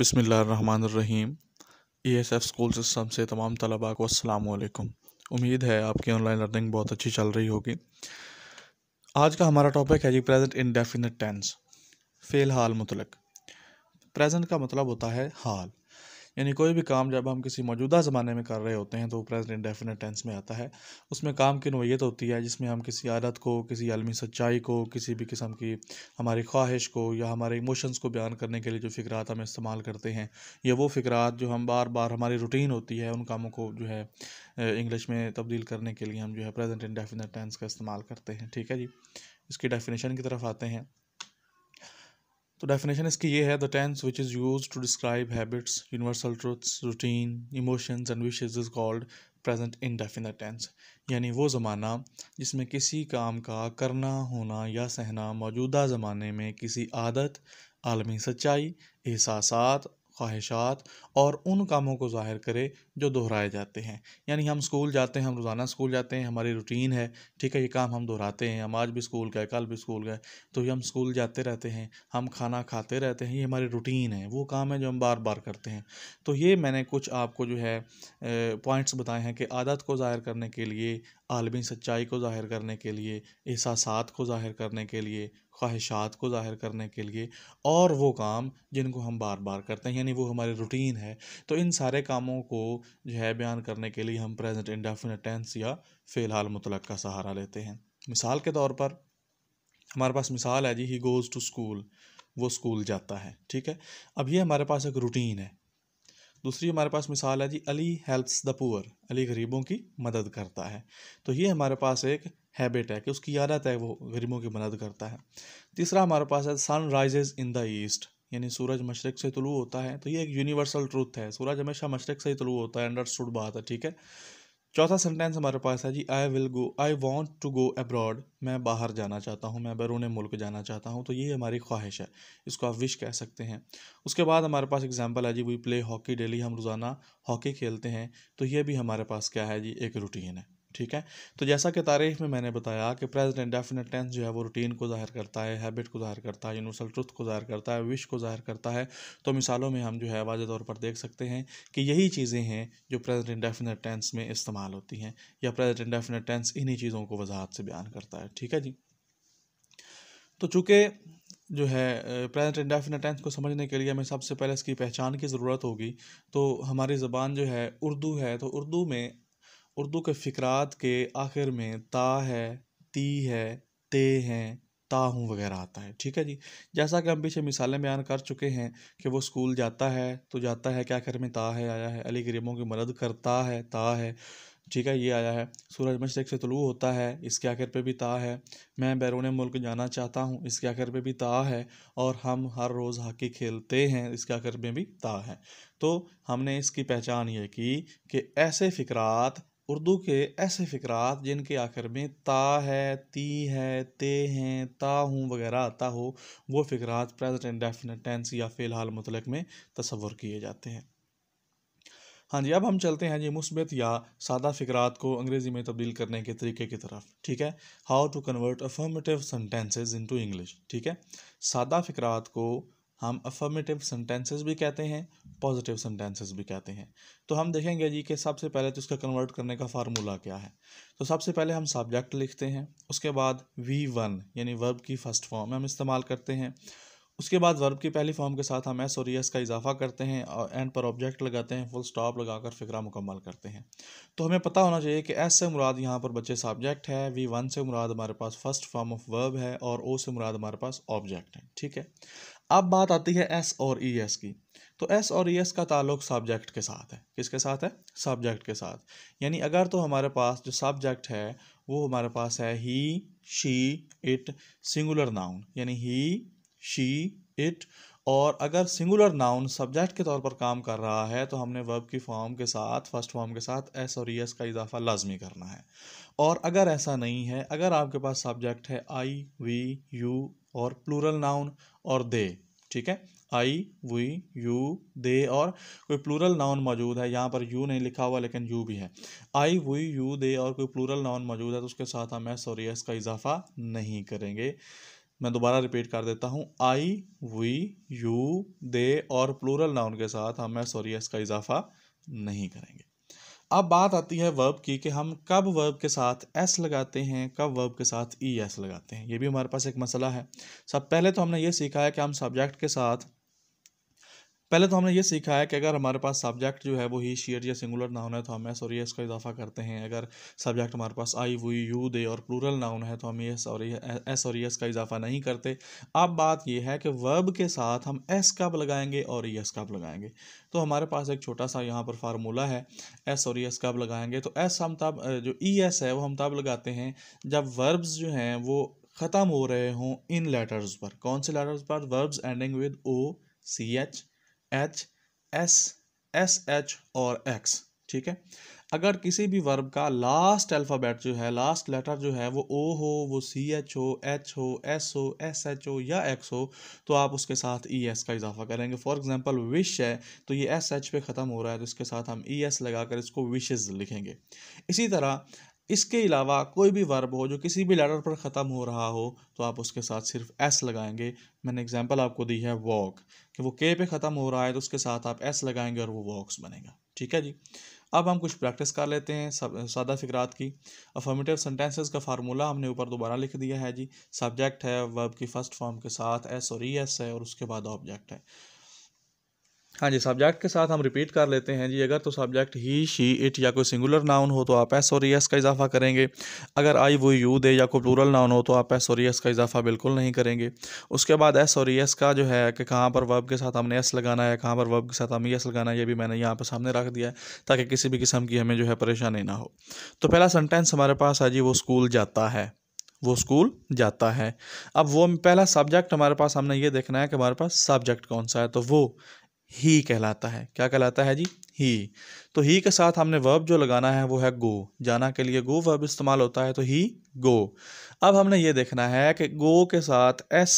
बसमिल E S F school system से तमाम तलबा को असलकुम उम्मीद है आपकी ऑनलाइन लर्निंग बहुत अच्छी चल रही होगी आज का हमारा टॉपिक है जी प्रेजेंट डेफिनट टेंस फ़िलहाल मुतलक प्रेजेंट का मतलब होता है हाल यानी कोई भी काम जब हम किसी मौजूदा ज़माने में कर रहे होते हैं तो प्रेजेंट डेफिनेट टेंस में आता है उसमें काम की नोयत होती है जिसमें हम किसी आदत को किसी आलमी सच्चाई को किसी भी किस्म की हमारी ख्वाहिश को या हमारे इमोशंस को बयान करने के लिए जो फ़िक्रात हम इस्तेमाल करते हैं या वो फ़िक्रात जो हम बार बार हमारी रूटीन होती है उन कामों को जो है इंग्लिश में तब्दील करने के लिए हम जो है प्रेजेंट डेफिनेट टेंस का इस्तेमाल करते हैं ठीक है जी इसकी डेफिनेशन की तरफ आते हैं तो डेफिनेशन इसकी ये है the tense which is use to describe habits universal truths routine emotions and wishes is called present definite tense यानी वो ज़माना जिसमें किसी काम का करना होना या सहना मौजूदा ज़माने में किसी आदत आलमी सच्चाई एहसास ख्वाहिशात और उन कामों को ज़ाहिर करे जो दोहराए जाते हैं यानी हम स्कूल जाते हैं हम रोज़ाना स्कूल जाते हैं हमारी रूटीन है ठीक है ये काम हम दोहराते हैं हम आज भी स्कूल गए कल भी स्कूल गए तो ये हम स्कूल जाते रहते हैं हम खाना खाते रहते हैं ये हमारी रूटीन है वो काम है जो हम बार बार करते हैं तो ये मैंने कुछ आपको जो है पॉइंट्स बताए हैं कि आदत को ज़ाहिर करने के लिए आलमी सच्चाई को ज़ाहिर करने के लिए एहसास को ज़ाहिर करने के लिए ख्वाहिशात को ज़ाहिर करने के लिए और वो काम जिनको हम बार बार करते हैं यानी वो हमारे रूटीन है तो इन सारे कामों को जो है बयान करने के लिए हम प्रेजेंट इंडेफिनेट टेंस या फ़िलहाल मुतलक का सहारा लेते हैं मिसाल के तौर पर हमारे पास मिसाल है जी ही गोज़ टू स्कूल वो स्कूल जाता है ठीक है अब ये हमारे पास एक रूटीन है दूसरी हमारे पास मिसाल है जी Ali helps the poor Ali गरीबों की मदद करता है तो ये हमारे पास एक हैबिट है कि उसकी आदत है वो गरीबों की मदद करता है तीसरा हमारे पास है sun rises in the east यानी सूरज मशरक़ से तुलू होता है तो ये एक यूनिवर्सल ट्रूथ है सूरज हमेशा मशरक़ से ही तुलू होता है अंडरस्टूड बात है ठीक है चौथा सेंटेंस हमारे पास है जी I will go I want to go abroad मैं बाहर जाना चाहता हूँ मैं बैरून मुल्क जाना चाहता हूँ तो ये हमारी ख्वाहिश है इसको आप विश कह सकते हैं उसके बाद हमारे पास एग्जाम्पल है जी वी प्ले हॉकी डेली हम रोज़ाना हॉकी खेलते हैं तो ये भी हमारे पास क्या है जी एक रूटीन है ठीक है तो जैसा कि तारीफ में मैंने बताया कि प्रेजेंट डेफिनेट टेंस जो है वो रूटीन को ज़ाहिर करता है हैबिट को ज़ाहिर करता है यूनिवर्सल ट्रुथ को ज़ाहिर करता है विश को ज़ाहिर करता है तो मिसालों में हम जो है वाजह तौर पर देख सकते हैं कि यही चीज़ें हैं जो प्रेजेंट डेफिनेट टेंस में इस्तेमाल होती हैं या प्रेजेंट डेफिनेट टेंस इन्हीं चीज़ों को वजाहत से बयान करता है ठीक है जी तो चूँकि जो है प्रेजेंट इंडेफिनेट टेंस को समझने के लिए हमें सबसे पहले इसकी पहचान की ज़रूरत होगी तो हमारी ज़बान जो है उर्दू है तो उर्दू में उर्दू के फ़िक्रात के आखिर में ता है ती है ते हैं ता हूँ वगैरह आता है ठीक है जी जैसा कि हम पीछे मिसालें बयान कर चुके हैं कि वो स्कूल जाता है तो जाता है क्या आखिर में ता है आया है अली गरीबों की मदद करता है ता है ठीक है ये आया है सूरज मशरक से तलु होता है इसके आखिर पे भी ता है मैं बैरून मुल्क जाना चाहता हूँ इसके आखिर पे भी ता है और हम हर रोज़ हॉकी खेलते हैं इसके आखिर में भी ता है तो हमने इसकी पहचान ये की कि ऐसे फ़िक्रात उर्दू के ऐसे फ़क़रात जिनके आखिर में ता है ती है ते हैं ता हूँ वगैरह आता हो वो फ़क़रात प्रेजेंट एंड डेफिनेट टेंस या फ़िलहाल मतलब में तस्वर किए जाते हैं हाँ जी अब हम चलते हैं जी मुस्बत या सादा फ़क़रात को अंग्रेज़ी में तब्दील करने के तरीके की तरफ ठीक है how to convert affirmative sentences to English ठीक है सादा फ़क़रात को हम अफर्मेटिव सेंटेंसेस भी कहते हैं पॉजिटिव सेंटेंसेस भी कहते हैं तो हम देखेंगे जी कि सबसे पहले तो इसका कन्वर्ट करने का फार्मूला क्या है तो सबसे पहले हम सब्जेक्ट लिखते हैं उसके बाद वी वन यानी वर्ब की फर्स्ट फॉर्म हम इस्तेमाल करते हैं उसके बाद वर्ब की पहली फॉर्म के साथ हम एस और एस का इजाफा करते हैं और एंड पर ऑब्जेक्ट लगाते हैं फुल स्टॉप लगाकर फिक्रा मुकम्मल करते हैं तो हमें पता होना चाहिए कि एस से मुराद यहाँ पर बच्चे सब्जेक्ट है वी वन से मुराद हमारे पास फर्स्ट फॉर्म ऑफ वर्ब है और ओ से मुराद हमारे पास ऑब्जेक्ट है ठीक है अब बात आती है एस और ई e एस की तो एस और ई e एस का ताल्लुक सब्जेक्ट के साथ है किसके साथ है सब्जेक्ट के साथ यानी अगर तो हमारे पास जो सब्जेक्ट है वो हमारे पास है he she it singular noun यानी ही शी इट और अगर सिंगुलर नाउन सब्जेक्ट के तौर पर काम कर रहा है तो हमने वर्ब की फॉर्म के साथ फर्स्ट फॉर्म के साथ एस और ई e एस का इजाफा लाजमी करना है और अगर ऐसा नहीं है अगर आपके पास सब्जेक्ट है आई वी यू और प्लूरल नाउन और दे ठीक है आई वी यू दे और कोई प्लूरल नाउन मौजूद है यहाँ पर यू नहीं लिखा हुआ लेकिन यू भी है आई वी यू दे और कोई प्लूरल नाउन मौजूद है तो उसके साथ हम एस और एस का इजाफा नहीं करेंगे मैं दोबारा रिपीट कर देता हूँ आई वी यू दे और प्लूरल नाउन के साथ हम एस और एस का इजाफा नहीं करेंगे अब बात आती है वर्ब की कि हम कब वर्ब के साथ एस लगाते हैं कब वर्ब के साथ ई e एस लगाते हैं ये भी हमारे पास एक मसला है सब पहले तो हमने ये सीखा है कि हम सब्जेक्ट के साथ पहले तो हमने ये सीखा है कि अगर हमारे पास सब्जेक्ट जो है वो ही शेयर या सिंगुलर नाउन है तो हम एस और एस e का इजाफा करते हैं अगर सब्जेक्ट हमारे पास आई वी यू दे और प्लूरल नाउन है तो हम एस e और एस e और एस का इजाफा नहीं करते अब बात यह है कि वर्ब के साथ हम एस कब लगाएंगे और एस कब लगाएंगे तो हमारे पास एक छोटा सा यहाँ पर फार्मूला है एस और एस कब लगाएंगे तो एस हम तब जो ई एस है वो हम तब लगाते हैं जब वर्ब्स जो हैं वो ख़त्म हो रहे हों इन लेटर्स पर कौन से लेटर्स पर verbs ending with O C H H S S H और एक्स ठीक है अगर किसी भी वर्ब का लास्ट अल्फ़ाबेट जो है लास्ट लेटर जो है वो ओ हो वो सी एच हो एच हो एस हो एस एच हो या एक्स हो तो आप उसके साथ ई e एस का इजाफा करेंगे फॉर एग्जांपल विश है तो ये एस एच पे ख़त्म हो रहा है तो इसके साथ हम ई e एस लगा कर इसको विशेज़ लिखेंगे इसी तरह इसके अलावा कोई भी वर्ब हो जो किसी भी लेटर पर ख़त्म हो रहा हो तो आप उसके साथ सिर्फ एस लगाएंगे मैंने एग्जांपल आपको दी है वॉक कि वो के पे ख़त्म हो रहा है तो उसके साथ आप एस लगाएंगे और वो वॉक्स बनेगा ठीक है जी अब हम कुछ प्रैक्टिस कर लेते हैं सादा फिक्रात की अफॉर्मेटिव सेंटेंसेस का फार्मूला हमने ऊपर दोबारा लिख दिया है जी सब्जेक्ट है वर्ब की फ़र्स्ट फॉर्म के साथ एस और ई e एस है और उसके बाद ऑब्जेक्ट है हाँ जी सब्जेक्ट के साथ हम रिपीट कर लेते हैं जी अगर तो सब्जेक्ट ही शी इट या कोई सिंगुलर नाउन हो तो आप एस और एस e का इजाफा करेंगे अगर आई वो यू दे या कोई प्लूरल नाउन हो तो आप एस और एस e का इजाफा बिल्कुल नहीं करेंगे उसके बाद एस और एस e का जो है कि कहाँ पर वर्ब के साथ हमने एस लगाना है कहाँ पर वर्ब के साथ हमें एस लगाना है ये भी मैंने यहाँ पर सामने रख दिया है ताकि किसी भी किस्म की हमें जो है परेशानी ना हो तो पहला सेंटेंस हमारे पास है जी वो स्कूल जाता है वो स्कूल जाता है अब वो पहला सब्जेक्ट हमारे पास हमने ये देखना है कि हमारे पास सब्जेक्ट कौन सा है तो वो ही कहलाता है क्या कहलाता है जी ही तो ही के साथ हमने वर्ब जो लगाना है वो है गो जाना के लिए गो वर्ब इस्तेमाल होता है तो ही गो अब हमने ये देखना है कि गो के साथ एस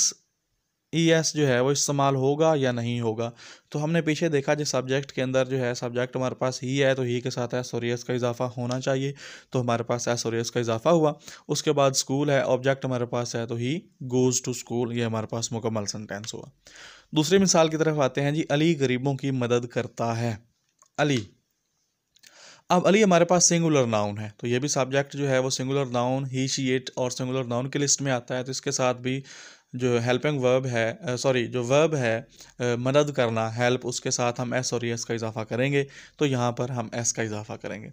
ई एस जो है वो इस्तेमाल होगा या नहीं होगा तो हमने पीछे देखा जिस सब्जेक्ट के अंदर जो है सब्जेक्ट हमारे पास ही है तो ही के साथ एस और एस का इजाफा होना चाहिए तो हमारे पास एस और एस का इजाफा हुआ उसके बाद स्कूल है ऑब्जेक्ट हमारे पास है तो ही गोज़ टू स्कूल ये हमारे पास मुकम्मल सेंटेंस हुआ दूसरी मिसाल की तरफ आते हैं जी अली गरीबों की मदद करता है अली अब अली हमारे पास सिंगुलर नाउन है तो ये भी सब्जेक्ट जो है वो singular noun he she it और सिंगुलर नाउन की लिस्ट में आता है तो इसके साथ भी जो हेल्पिंग वर्ब है सॉरी जो वर्ब है मदद करना हेल्प उसके साथ हम एस और एस e का इजाफा करेंगे तो यहाँ पर हम एस का इजाफा करेंगे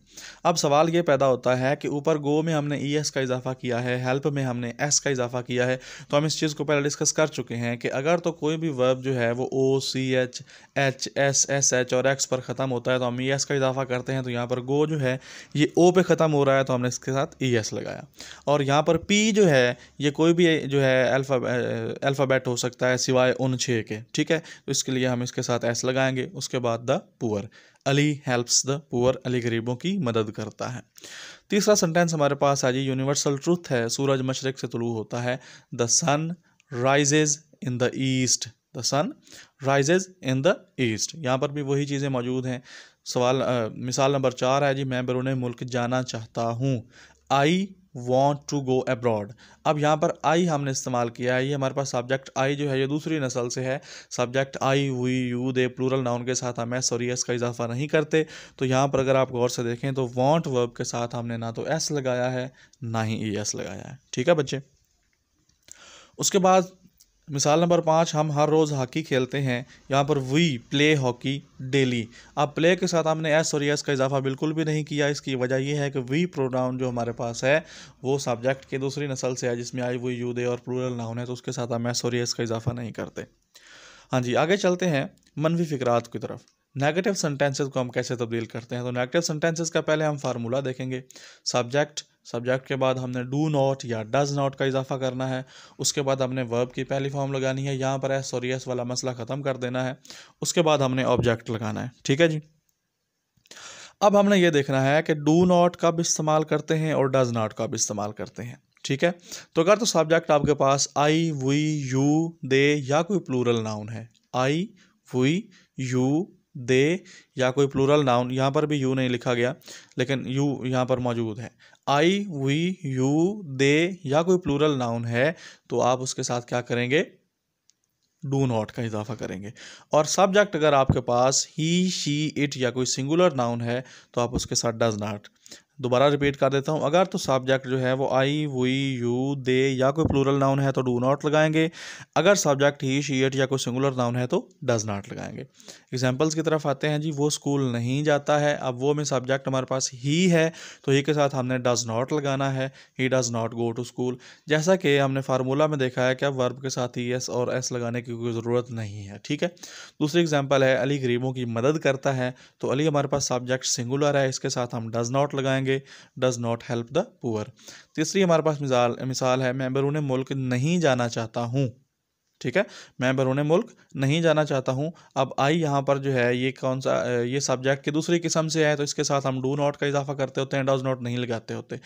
अब सवाल ये पैदा होता है कि ऊपर गो में हमने ई e एस का इजाफा किया है हेल्प में हमने एस का इजाफा किया है तो हम इस चीज़ को पहले डिस्कस कर चुके हैं कि अगर तो कोई भी वर्ब जो है वो O C H H S S H और एक्स पर ख़त्म होता है तो हम ई e एस का इजाफा करते हैं तो यहाँ पर गो जो है ये ओ पे ख़त्म हो रहा है तो हमने इसके साथ ई एस लगाया और यहाँ पर पी जो है ये कोई भी जो है अल्फ़ा अल्फ़ाबेट हो सकता है सिवाय उन छः के ठीक है तो इसके लिए हम इसके साथ एस लगाएंगे उसके बाद the poor Ali helps the poor Ali गरीबों की मदद करता है तीसरा सेंटेंस हमारे पास आ जी यूनिवर्सल ट्रूथ है सूरज मशरक से तुलू होता है the sun rises in the east the sun rises in the east यहाँ पर भी वही चीज़ें मौजूद हैं सवाल आ, मिसाल नंबर चार है जी मैं बरून मुल्क जाना चाहता हूँ I want to go abroad अब यहाँ पर आई हमने इस्तेमाल किया है ये हमारे पास सब्जेक्ट आई जो है ये दूसरी नस्ल से है subject I we you they plural noun के साथ हम एस और एस e का इजाफा नहीं करते तो यहाँ पर अगर आप गौर से देखें तो वॉन्ट वर्ब के साथ हमने ना तो एस लगाया है ना ही ई e एस लगाया है ठीक है बच्चे उसके बाद मिसाल नंबर पाँच हम हर रोज़ हॉकी खेलते हैं यहाँ पर वी प्ले हॉकी डेली अब प्ले के साथ हमने एस और एस e का इजाफा बिल्कुल भी नहीं किया इसकी वजह यह है कि वी प्रोनाउन जो हमारे पास है वो सब्जेक्ट के दूसरी नस्ल से है जिसमें आई वी यू दे और प्लूरल नाउन है तो उसके साथ हम एस और एस e का इजाफा नहीं करते हाँ जी आगे चलते हैं मनवी फिक्रात की तरफ नेगेटिव सेंटेंसेज को हम कैसे तब्दील करते हैं तो नेगेटिव सेंटेंसेस का पहले हम फार्मूला देखेंगे सब्जेक्ट सब्जेक्ट के बाद हमने डू नॉट या डज नॉट का इजाफा करना है उसके बाद हमने वर्ब की पहली फॉर्म लगानी है यहाँ पर और यस वाला मसला ख़त्म कर देना है उसके बाद हमने ऑब्जेक्ट लगाना है ठीक है जी अब हमने ये देखना है कि डू नॉट कब इस्तेमाल करते हैं और डज नॉट कब इस्तेमाल करते हैं ठीक है तो अगर तो सब्जेक्ट आपके पास आई वी यू दे या कोई प्लूरल नाउन है आई वी यू दे या कोई प्लूरल नाउन यहाँ पर भी यू नहीं लिखा गया लेकिन यू यहाँ पर मौजूद है आई वी यू दे या कोई प्लूरल नाउन है तो आप उसके साथ क्या करेंगे डू नॉट का इजाफा करेंगे और सब्जेक्ट अगर आपके पास ही शी इट या कोई सिंगुलर नाउन है तो आप उसके साथ डज नाट दोबारा रिपीट कर देता हूँ अगर तो सब्जेक्ट जो है वो आई वई यू दे या कोई प्लूरल नाउन है तो डू नॉट लगाएंगे अगर सब्जेक्ट ही शी एट या कोई सिंगुलर नाउन है तो डज नॉट लगाएंगे एग्जांपल्स की तरफ आते हैं जी वो स्कूल नहीं जाता है अब वो में सब्जेक्ट हमारे पास ही है तो ही के साथ हमने डज नॉट लगाना है he does not go to school जैसा कि हमने फार्मूला में देखा है कि अब वर्ब के साथ ही एस और एस लगाने की कोई ज़रूरत नहीं है ठीक है दूसरी एग्जाम्पल है अली गरीबों की मदद करता है तो अली हमारे पास सब्जेक्ट सिंगुलर है इसके साथ हम डज नॉट लगाएंगे does not help the poor तीसरी हमारे पास मिसाल मिसाल है मैं बैरून मुल्क नहीं जाना चाहता हूँ ठीक है मैं बरून मुल्क नहीं जाना चाहता हूँ अब आई यहाँ पर जो है ये कौन सा ये सब्जेक्ट की दूसरी किस्म से है तो इसके साथ हम डू नॉट का इजाफा करते होते हैं डज नॉट नहीं लगाते होते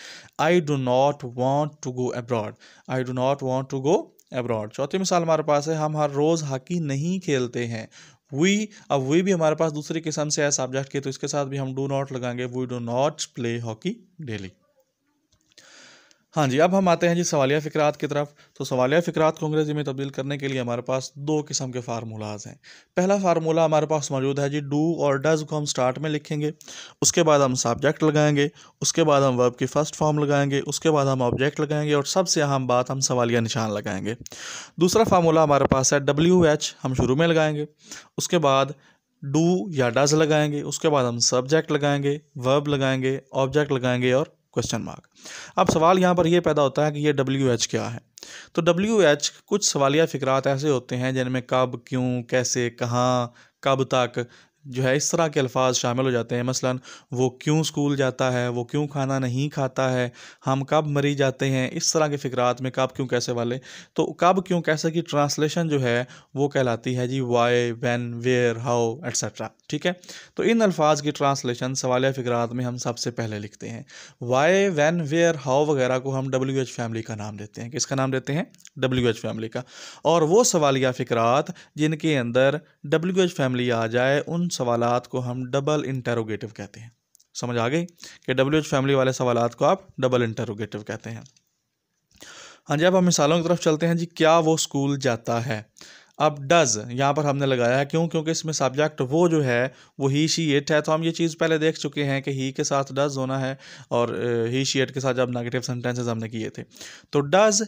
I do not want to go abroad I do not want to go abroad चौथी मिसाल हमारे पास है हम हर रोज़ हॉकी नहीं खेलते हैं वी अब वी भी हमारे पास दूसरे किस्म से है सब्जेक्ट के तो इसके साथ भी हम डू नॉट लगाएंगे we do not play hockey daily हाँ जी अब हम आते हैं जी सवालिया फ़िक्रात की तरफ तो सवालिया फ़िक्रात को अंग्रेज़ी में तब्दील करने के लिए हमारे पास दो किस्म के फार्मूलाज हैं पहला फार्मूला हमारे पास मौजूद है जी डू और डज को हम स्टार्ट में लिखेंगे उसके बाद हम सब्जेक्ट लगाएंगे उसके बाद हम वर्ब की फ़र्स्ट फॉर्म लगाएंगे उसके बाद हम ऑब्जेक्ट लगाएंगे और सबसे अहम बात हम सवालिया निशान लगाएंगे दूसरा फार्मूला हमारे पास है डब्ल्यू एच हम शुरू में लगाएंगे उसके बाद डू या डज लगाएंगे उसके बाद हम सब्जेक्ट लगाएंगे वर्ब लगाएंगे ऑब्जेक्ट लगाएंगे और क्वेश्चन मार्क अब सवाल यहाँ पर यह पैदा होता है कि ये डब्ल्यू एच क्या है तो डब्ल्यू एच कुछ सवालिया फ़िक्रात ऐसे होते हैं जिनमें कब क्यों कैसे कहाँ कब तक जो है इस तरह के अल्फाज शामिल हो जाते हैं मसलन वो क्यों स्कूल जाता है वो क्यों खाना नहीं खाता है हम कब मरी जाते हैं इस तरह के फ़िक्रात में कब क्यों कैसे वाले तो कब क्यों कैसे की ट्रांसलेशन जो है वो कहलाती है जी why when where how etcetera ठीक है तो इन अल्फाज की ट्रांसलेशन सवालिया फ़िक्रात में हम सबसे पहले लिखते हैं वाई वैन वेयर हाउ वगैरह को हम डब्ल्यू एच फैमिली का नाम देते हैं किसका नाम देते हैं डब्ल्यू एच फैमिली का और वो सवालिया फ़िक्रात जिनके अंदर डब्ल्यू एच फैमिली आ जाए उन सवाल को हम डबल इंटेरोगेटिव कहते हैं समझ आ गई कि डब्ल्यू एच फैमिली वाले सवाल को आप डबल इंटेरोगेटिव कहते हैं हाँ जी अब हम मिसालों की तरफ चलते हैं जी क्या वो स्कूल जाता है अब डज यहाँ पर हमने लगाया है क्यों क्योंकि इसमें सब्जेक्ट वो जो है वो ही शी एट है तो हम ये चीज़ पहले देख चुके हैं कि ही के साथ डज होना है और ही शी एट के साथ जब नेगेटिव सेंटेंसेज हमने किए थे तो does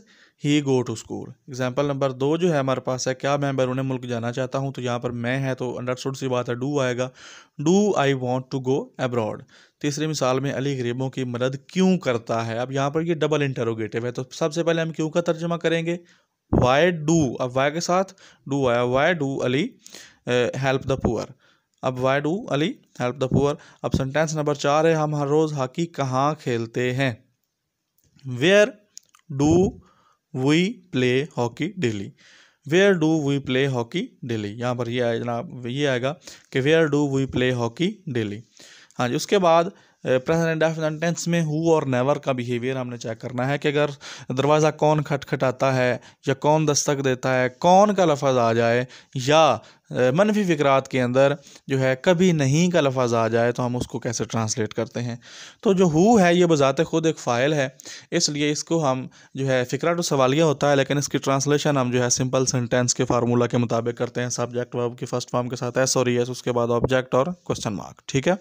he go to school example number दो जो है हमारे पास है क्या मैं बैरून मुल्क जाना चाहता हूँ तो यहाँ पर मैं है तो अंडरस्टूड सी बात है डू आएगा do I want to go abroad तीसरी मिसाल में अली गरीबों की मदद क्यों करता है अब यहाँ पर ये डबल इंटरोगेटिव है तो सबसे पहले हम क्यों का तर्जमा करेंगे वाई डू अब वाई के साथ डू आया why do Ali help the poor अब why do Ali help the poor अब सेंटेंस नंबर चार है हम हर रोज़ हॉकी कहाँ खेलते हैं where do we play hockey daily where do we play hockey daily यहाँ पर ये आए जनाब ये आएगा कि where do we play hockey daily हाँ जी उसके बाद प्रेजेंट एंड डेफिनेट टेंस में हु और नेवर का बिहेवियर हमने चेक करना है कि अगर दरवाज़ा कौन खटखटाता है या कौन दस्तक देता है कौन का लफज आ जाए या मनफी फ़िक्रात के अंदर जो है कभी नहीं का लफज आ जाए तो हम उसको कैसे ट्रांसलेट करते हैं तो जो हु है ये बज़ात खुद एक फ़ाइल है इसलिए इसको हम जो है फ़िक्रा तो सवालिया होता है लेकिन इसकी ट्रांसलेशन हम जो है सिंपल सेंटेंस के फार्मूला के मुताबिक करते हैं सब्जेक्ट वर्ब के फ़र्स्ट फॉर्म के साथ एस और एस e उसके बाद ऑब्जेक्ट और क्वेश्चन मार्क ठीक है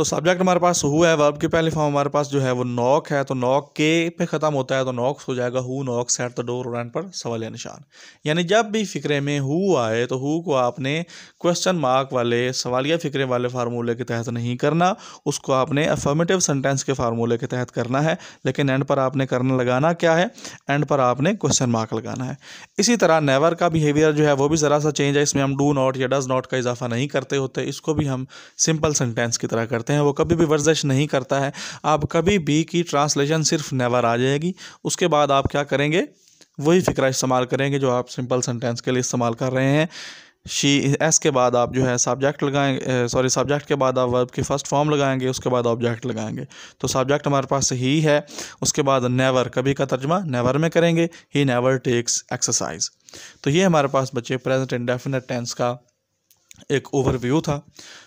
तो सब्जेक्ट हमारे पास हु है वर्ब के पहले फॉर्म हमारे पास जो है वो नॉक है तो नॉक के पे ख़त्म होता है तो नॉक्स हो जाएगा who knock set the door और पर सवाल या निशान यानी जब भी फ़िक्रे में हु आए तो हु को आपने क्वेश्चन मार्क वाले सवालिया फ़िक्रे वाले फार्मूले के तहत नहीं करना उसको आपने अफर्मेटिव सेंटेंस के फार्मूले के तहत करना है लेकिन एंड पर आपने करना लगाना क्या है एंड पर आपने क्वेश्चन मार्क लगाना है इसी तरह नेवर का बिहेवियर जो है वो भी ज़रा सा चेंज है इसमें हम डू नॉट या डज नॉट का इजाफा नहीं करते होते इसको भी हम सिंपल सेंटेंस की तरह करते करते हैं वो कभी भी वर्जिश नहीं करता है आप कभी भी की ट्रांसलेशन सिर्फ नेवर आ जाएगी उसके बाद आप क्या करेंगे वही फिक्रा इस्तेमाल करेंगे जो आप सिंपल सेंटेंस के लिए इस्तेमाल कर रहे हैं शी एस के बाद आप जो है सब्जेक्ट लगाएंगे सॉरी सब्जेक्ट के बाद आप वर्ब की फ़र्स्ट फॉर्म लगाएंगे उसके बाद ऑब्जेक्ट लगाएंगे तो सब्जेक्ट हमारे पास ही है उसके बाद नेवर कभी का तर्जमा नेवर में करेंगे ही नेवर टेक्स एक्सरसाइज तो ये हमारे पास बच्चे प्रेजेंट इंडेफिनेट टेंस का एक ओवरव्यू था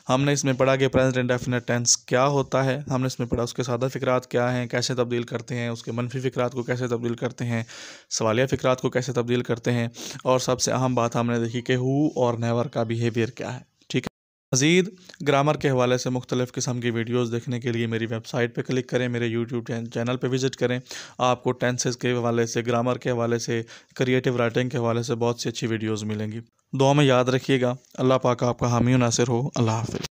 हमने इसमें पढ़ा कि प्रेजेंट इंडेफिनेट टेंस क्या होता है हमने इसमें पढ़ा उसके सादा फ़िक्रात क्या हैं कैसे तब्दील करते हैं उसके मनफी फ़िक्रात को कैसे तब्दील करते हैं सवालिया फ़िक्रात को कैसे तब्दील करते हैं और सबसे अहम बात हमने देखी कि हु और नेवर का बिहेवियर क्या है मज़ीद ग्रामर के हवाले से मुख्तलिफ़ किस्म की वीडियोज़ देखने के लिए मेरी वेबसाइट पर क्लिक करें मेरे यूट्यूब चैनल पर विज़िट करें आपको टेंसेज के हवाले से ग्रामर के हवाले से क्रिएटिव राइटिंग के हवाले से बहुत सी अच्छी वीडियोज़ मिलेंगी दुआ में याद रखिएगा अल्लाह पाक आपका हामी नासिर हो अल्लाह हाफि